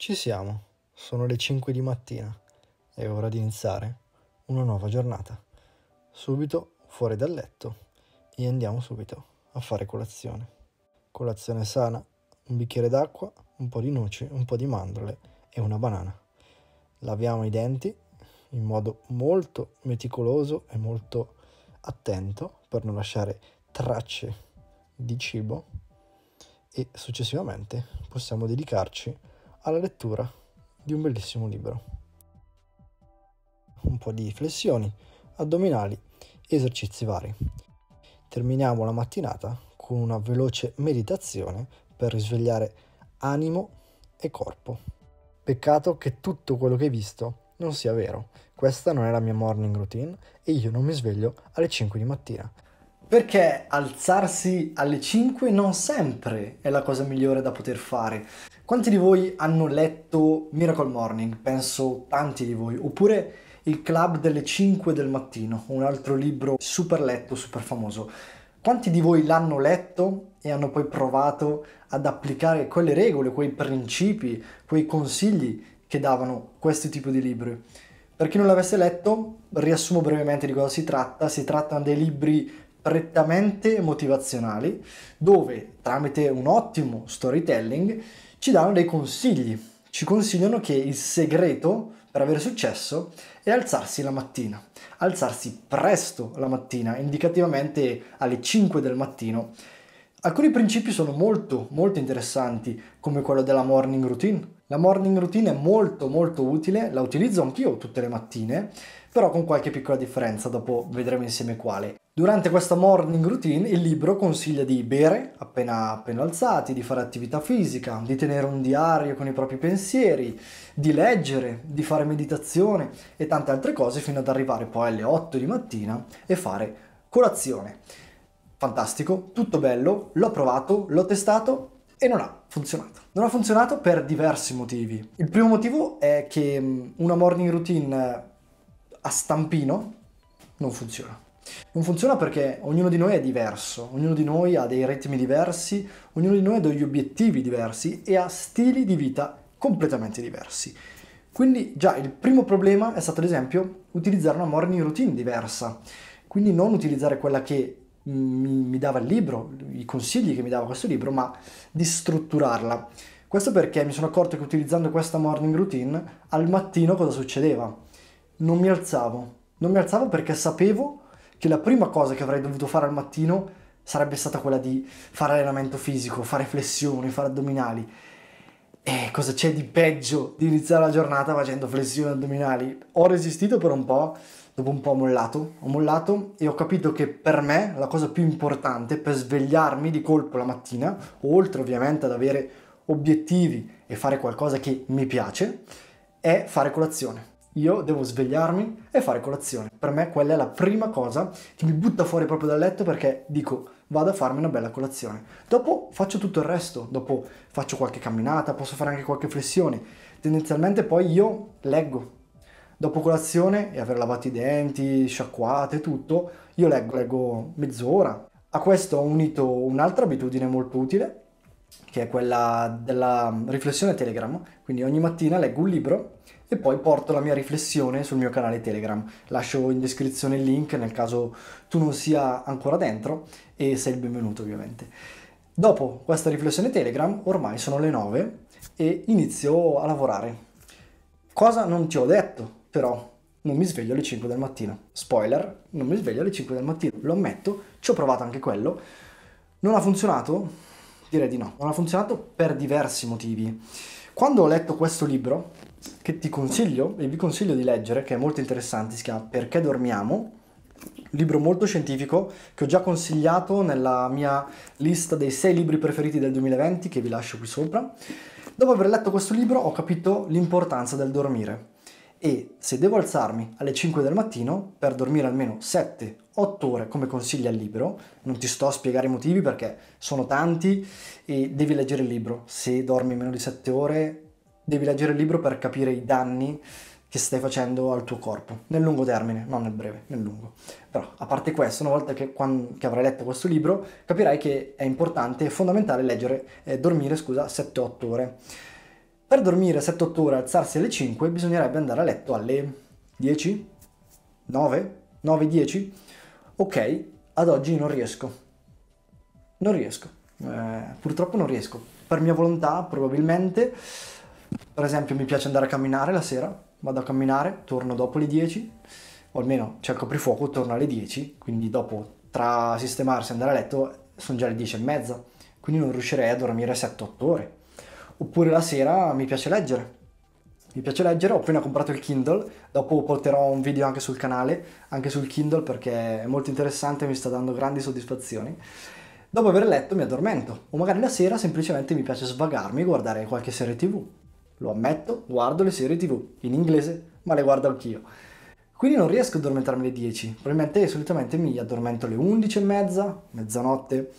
Ci siamo, sono le 5 di mattina, è ora di iniziare una nuova giornata. Subito fuori dal letto e andiamo subito a fare colazione. Colazione sana, un bicchiere d'acqua, un po' di noci, un po' di mandorle e una banana. Laviamo i denti in modo molto meticoloso e molto attento per non lasciare tracce di cibo e successivamente possiamo dedicarci a alla lettura di un bellissimo libro. Un po' di flessioni, addominali e esercizi vari. Terminiamo la mattinata con una veloce meditazione per risvegliare animo e corpo. Peccato che tutto quello che hai visto non sia vero. Questa non è la mia morning routine e io non mi sveglio alle 5 di mattina. Perché alzarsi alle 5 non sempre è la cosa migliore da poter fare. Quanti di voi hanno letto Miracle Morning? Penso tanti di voi. Oppure Il Club delle 5 del mattino, un altro libro super letto, super famoso. Quanti di voi l'hanno letto e hanno poi provato ad applicare quelle regole, quei principi, quei consigli che davano questo tipo di libri? Per chi non l'avesse letto, riassumo brevemente di cosa si tratta. Si trattano dei libri prettamente motivazionali, dove tramite un ottimo storytelling ci danno dei consigli, ci consigliano che il segreto per avere successo è alzarsi la mattina, alzarsi presto la mattina, indicativamente alle 5 del mattino. Alcuni principi sono molto molto interessanti, come quello della morning routine. La morning routine è molto molto utile, la utilizzo anch'io tutte le mattine, però con qualche piccola differenza, dopo vedremo insieme quale. Durante questa morning routine il libro consiglia di bere appena, appena alzati, di fare attività fisica, di tenere un diario con i propri pensieri, di leggere, di fare meditazione e tante altre cose fino ad arrivare poi alle 8 di mattina e fare colazione. Fantastico, tutto bello, l'ho provato, l'ho testato e non ha funzionato. Non ha funzionato per diversi motivi. Il primo motivo è che mm, una morning routine a stampino non funziona non funziona perché ognuno di noi è diverso, ognuno di noi ha dei ritmi diversi, ognuno di noi ha degli obiettivi diversi e ha stili di vita completamente diversi. Quindi già il primo problema è stato ad esempio utilizzare una morning routine diversa, quindi non utilizzare quella che mi, mi dava il libro, i consigli che mi dava questo libro, ma di strutturarla. Questo perché mi sono accorto che utilizzando questa morning routine al mattino cosa succedeva? Non mi alzavo, non mi alzavo perché sapevo che la prima cosa che avrei dovuto fare al mattino sarebbe stata quella di fare allenamento fisico, fare flessioni, fare addominali. E cosa c'è di peggio di iniziare la giornata facendo flessioni addominali? Ho resistito per un po', dopo un po' ho mollato, ho mollato e ho capito che per me la cosa più importante per svegliarmi di colpo la mattina, oltre ovviamente ad avere obiettivi e fare qualcosa che mi piace, è fare colazione io devo svegliarmi e fare colazione. Per me quella è la prima cosa che mi butta fuori proprio dal letto perché dico vado a farmi una bella colazione. Dopo faccio tutto il resto, dopo faccio qualche camminata, posso fare anche qualche flessione. Tendenzialmente poi io leggo. Dopo colazione e aver lavato i denti, sciacquate e tutto, io leggo, leggo mezz'ora. A questo ho unito un'altra abitudine molto utile che è quella della riflessione Telegram, quindi ogni mattina leggo un libro e poi porto la mia riflessione sul mio canale Telegram. Lascio in descrizione il link nel caso tu non sia ancora dentro e sei il benvenuto ovviamente. Dopo questa riflessione Telegram ormai sono le 9 e inizio a lavorare. Cosa non ti ho detto però? Non mi sveglio alle 5 del mattino. Spoiler, non mi sveglio alle 5 del mattino, lo ammetto, ci ho provato anche quello. Non ha funzionato, Direi di no, non ha funzionato per diversi motivi. Quando ho letto questo libro, che ti consiglio e vi consiglio di leggere, che è molto interessante, si chiama Perché dormiamo, libro molto scientifico che ho già consigliato nella mia lista dei 6 libri preferiti del 2020 che vi lascio qui sopra. Dopo aver letto questo libro ho capito l'importanza del dormire e se devo alzarmi alle 5 del mattino per dormire almeno 7-8 ore come consiglia il libro, non ti sto a spiegare i motivi perché sono tanti e devi leggere il libro, se dormi meno di 7 ore devi leggere il libro per capire i danni che stai facendo al tuo corpo, nel lungo termine, non nel breve, nel lungo. Però, a parte questo, una volta che, quando, che avrai letto questo libro, capirai che è importante e fondamentale leggere, eh, dormire, scusa, 7-8 ore. Per dormire 7-8 ore e alzarsi alle 5 bisognerebbe andare a letto alle 10? 9? 9-10? Ok, ad oggi non riesco. Non riesco. Eh, purtroppo non riesco. Per mia volontà, probabilmente. Per esempio, mi piace andare a camminare la sera. Vado a camminare, torno dopo le 10. O almeno c'è il coprifuoco, torno alle 10. Quindi dopo, tra sistemarsi e andare a letto, sono già le 10 e mezza. Quindi non riuscirei a dormire 7-8 ore Oppure la sera mi piace leggere. Mi piace leggere, ho appena comprato il Kindle, dopo porterò un video anche sul canale, anche sul Kindle perché è molto interessante e mi sta dando grandi soddisfazioni. Dopo aver letto mi addormento o magari la sera semplicemente mi piace svagarmi e guardare qualche serie tv. Lo ammetto, guardo le serie tv in inglese, ma le guardo anch'io. Quindi non riesco a addormentarmi alle 10, probabilmente solitamente mi addormento alle 11 e mezza, mezzanotte.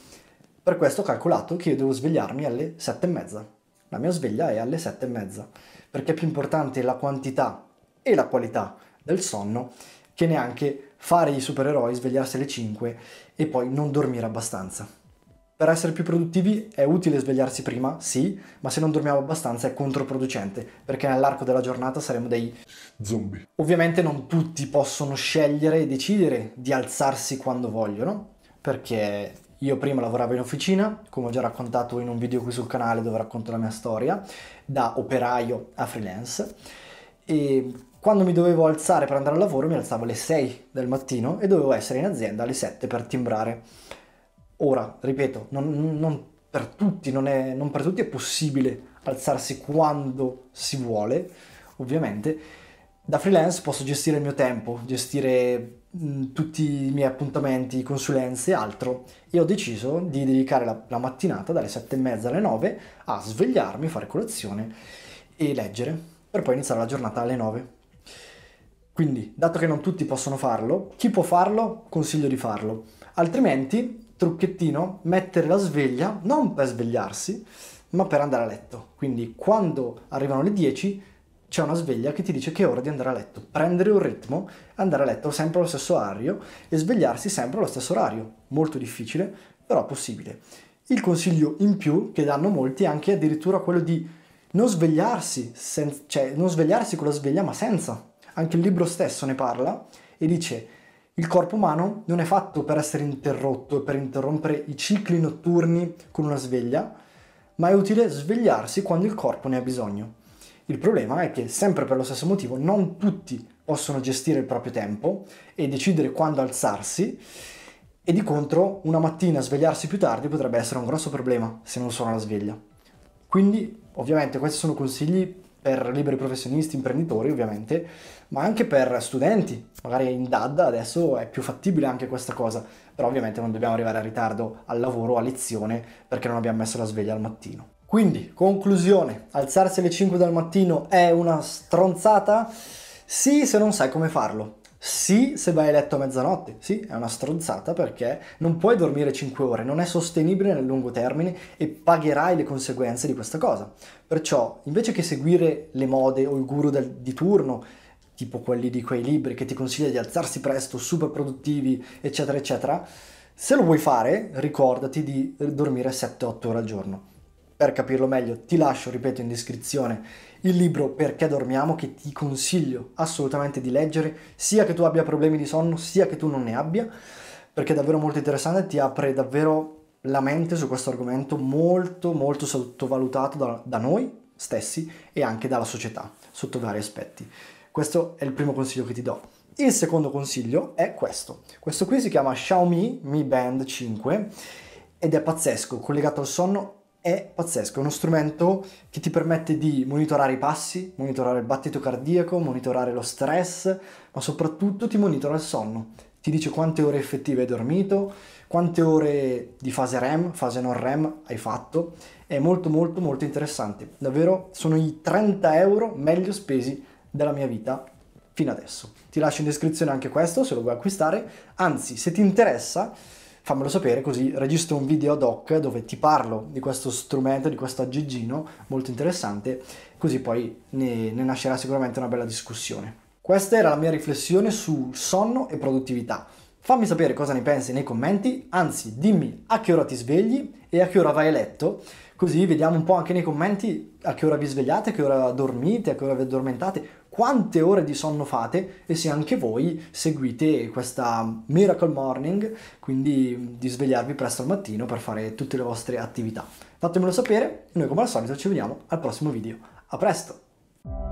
Per questo ho calcolato che io devo svegliarmi alle 7 e mezza la mia sveglia è alle sette e mezza, perché è più importante la quantità e la qualità del sonno che neanche fare i supereroi, svegliarsi alle 5 e poi non dormire abbastanza. Per essere più produttivi è utile svegliarsi prima, sì, ma se non dormiamo abbastanza è controproducente, perché nell'arco della giornata saremo dei zombie. Ovviamente non tutti possono scegliere e decidere di alzarsi quando vogliono, perché io prima lavoravo in officina, come ho già raccontato in un video qui sul canale dove racconto la mia storia, da operaio a freelance e quando mi dovevo alzare per andare al lavoro mi alzavo alle 6 del mattino e dovevo essere in azienda alle 7 per timbrare. Ora, ripeto, non, non per tutti, non, è, non per tutti è possibile alzarsi quando si vuole, ovviamente. Da freelance posso gestire il mio tempo, gestire Mm, tutti i miei appuntamenti, consulenze e altro e ho deciso di dedicare la, la mattinata dalle sette e mezza alle 9 a svegliarmi, fare colazione e leggere per poi iniziare la giornata alle 9. Quindi, dato che non tutti possono farlo, chi può farlo consiglio di farlo. Altrimenti, trucchettino, mettere la sveglia non per svegliarsi, ma per andare a letto. Quindi quando arrivano le 10 c'è una sveglia che ti dice che è ora di andare a letto. Prendere un ritmo, andare a letto sempre allo stesso orario e svegliarsi sempre allo stesso orario. Molto difficile, però possibile. Il consiglio in più che danno molti è anche addirittura quello di non svegliarsi, sen- cioè non svegliarsi con la sveglia ma senza. Anche il libro stesso ne parla e dice il corpo umano non è fatto per essere interrotto e per interrompere i cicli notturni con una sveglia, ma è utile svegliarsi quando il corpo ne ha bisogno. Il problema è che sempre per lo stesso motivo non tutti possono gestire il proprio tempo e decidere quando alzarsi e di contro una mattina svegliarsi più tardi potrebbe essere un grosso problema se non suona la sveglia. Quindi ovviamente questi sono consigli per liberi professionisti, imprenditori ovviamente, ma anche per studenti, magari in DAD adesso è più fattibile anche questa cosa, però ovviamente non dobbiamo arrivare a ritardo al lavoro, a lezione, perché non abbiamo messo la sveglia al mattino. Quindi, conclusione, alzarsi alle 5 del mattino è una stronzata? Sì, se non sai come farlo. Sì, se vai a letto a mezzanotte. Sì, è una stronzata perché non puoi dormire 5 ore, non è sostenibile nel lungo termine e pagherai le conseguenze di questa cosa. Perciò, invece che seguire le mode o il guru del, di turno, tipo quelli di quei libri che ti consiglia di alzarsi presto, super produttivi, eccetera, eccetera, se lo vuoi fare, ricordati di eh, dormire 7-8 ore al giorno. Per capirlo meglio ti lascio, ripeto, in descrizione il libro Perché dormiamo che ti consiglio assolutamente di leggere, sia che tu abbia problemi di sonno, sia che tu non ne abbia, perché è davvero molto interessante, e ti apre davvero la mente su questo argomento molto molto sottovalutato da, da noi stessi e anche dalla società sotto vari aspetti. Questo è il primo consiglio che ti do. Il secondo consiglio è questo. Questo qui si chiama Xiaomi Mi Band 5 ed è pazzesco, collegato al sonno è pazzesco, è uno strumento che ti permette di monitorare i passi, monitorare il battito cardiaco, monitorare lo stress, ma soprattutto ti monitora il sonno. Ti dice quante ore effettive hai dormito, quante ore di fase REM, fase non REM hai fatto. È molto molto molto interessante. Davvero sono i 30 euro meglio spesi della mia vita fino adesso. Ti lascio in descrizione anche questo se lo vuoi acquistare. Anzi, se ti interessa fammelo sapere così registro un video ad hoc dove ti parlo di questo strumento, di questo aggeggino molto interessante, così poi ne, ne nascerà sicuramente una bella discussione. Questa era la mia riflessione su sonno e produttività. Fammi sapere cosa ne pensi nei commenti, anzi dimmi a che ora ti svegli e a che ora vai a letto, Così vediamo un po' anche nei commenti a che ora vi svegliate, a che ora dormite, a che ora vi addormentate, quante ore di sonno fate e se anche voi seguite questa miracle morning, quindi di svegliarvi presto al mattino per fare tutte le vostre attività. Fatemelo sapere, noi come al solito ci vediamo al prossimo video. A presto!